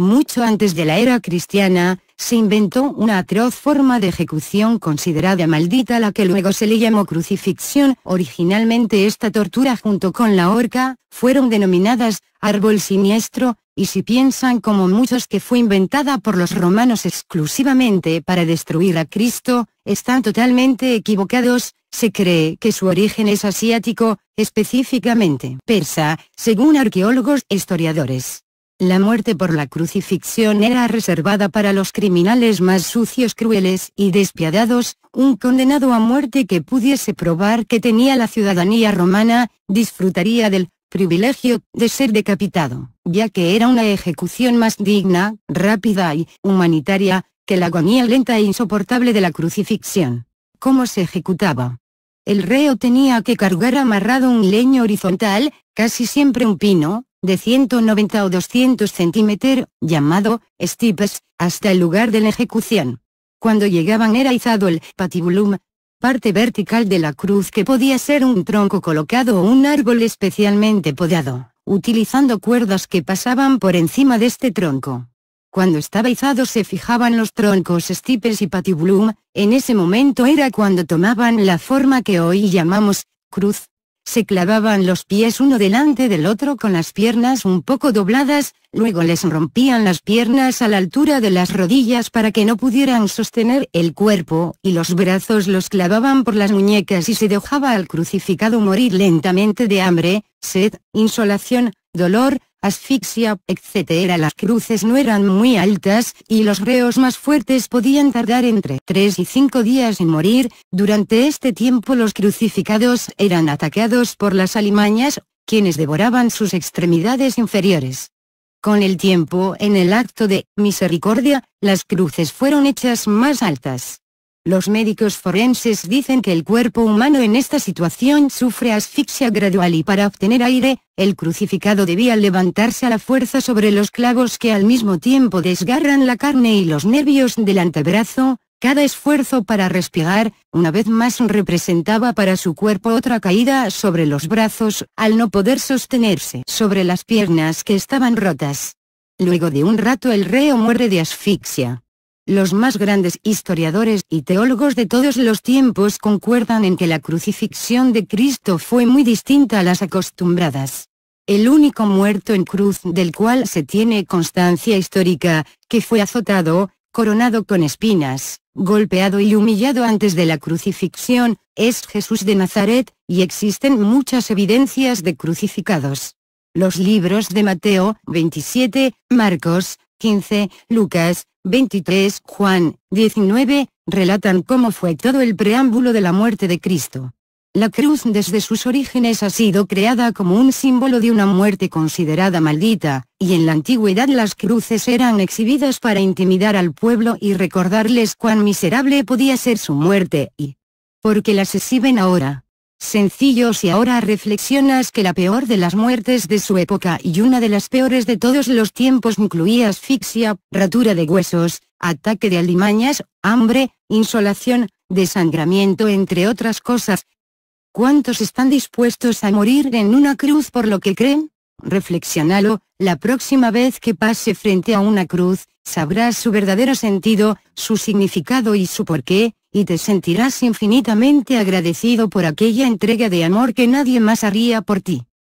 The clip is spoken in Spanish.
Mucho antes de la era cristiana, se inventó una atroz forma de ejecución considerada maldita la que luego se le llamó crucifixión. Originalmente esta tortura junto con la horca, fueron denominadas, árbol siniestro, y si piensan como muchos que fue inventada por los romanos exclusivamente para destruir a Cristo, están totalmente equivocados, se cree que su origen es asiático, específicamente persa, según arqueólogos e historiadores. La muerte por la crucifixión era reservada para los criminales más sucios, crueles y despiadados, un condenado a muerte que pudiese probar que tenía la ciudadanía romana, disfrutaría del privilegio de ser decapitado, ya que era una ejecución más digna, rápida y humanitaria, que la agonía lenta e insoportable de la crucifixión. ¿Cómo se ejecutaba? El reo tenía que cargar amarrado un leño horizontal, casi siempre un pino, de 190 o 200 centímetros, llamado stipes, hasta el lugar de la ejecución. Cuando llegaban era izado el patibulum, parte vertical de la cruz que podía ser un tronco colocado o un árbol especialmente podado, utilizando cuerdas que pasaban por encima de este tronco. Cuando estaba izado se fijaban los troncos stipes y patibulum, en ese momento era cuando tomaban la forma que hoy llamamos, cruz, se clavaban los pies uno delante del otro con las piernas un poco dobladas, luego les rompían las piernas a la altura de las rodillas para que no pudieran sostener el cuerpo, y los brazos los clavaban por las muñecas y se dejaba al crucificado morir lentamente de hambre, sed, insolación, dolor, asfixia, etc. Las cruces no eran muy altas, y los reos más fuertes podían tardar entre 3 y 5 días en morir, durante este tiempo los crucificados eran atacados por las alimañas, quienes devoraban sus extremidades inferiores. Con el tiempo en el acto de misericordia, las cruces fueron hechas más altas. Los médicos forenses dicen que el cuerpo humano en esta situación sufre asfixia gradual y para obtener aire, el crucificado debía levantarse a la fuerza sobre los clavos que al mismo tiempo desgarran la carne y los nervios del antebrazo, cada esfuerzo para respirar, una vez más representaba para su cuerpo otra caída sobre los brazos, al no poder sostenerse sobre las piernas que estaban rotas. Luego de un rato el reo muere de asfixia. Los más grandes historiadores y teólogos de todos los tiempos concuerdan en que la crucifixión de Cristo fue muy distinta a las acostumbradas. El único muerto en cruz del cual se tiene constancia histórica, que fue azotado, coronado con espinas, golpeado y humillado antes de la crucifixión, es Jesús de Nazaret, y existen muchas evidencias de crucificados. Los libros de Mateo 27, Marcos 15, Lucas 23 Juan, 19, relatan cómo fue todo el preámbulo de la muerte de Cristo. La cruz desde sus orígenes ha sido creada como un símbolo de una muerte considerada maldita, y en la antigüedad las cruces eran exhibidas para intimidar al pueblo y recordarles cuán miserable podía ser su muerte y porque las exhiben ahora sencillo si ahora reflexionas que la peor de las muertes de su época y una de las peores de todos los tiempos incluía asfixia, ratura de huesos, ataque de alimañas, hambre, insolación, desangramiento entre otras cosas. ¿Cuántos están dispuestos a morir en una cruz por lo que creen? Reflexionalo, la próxima vez que pase frente a una cruz, sabrás su verdadero sentido, su significado y su porqué, y te sentirás infinitamente agradecido por aquella entrega de amor que nadie más haría por ti.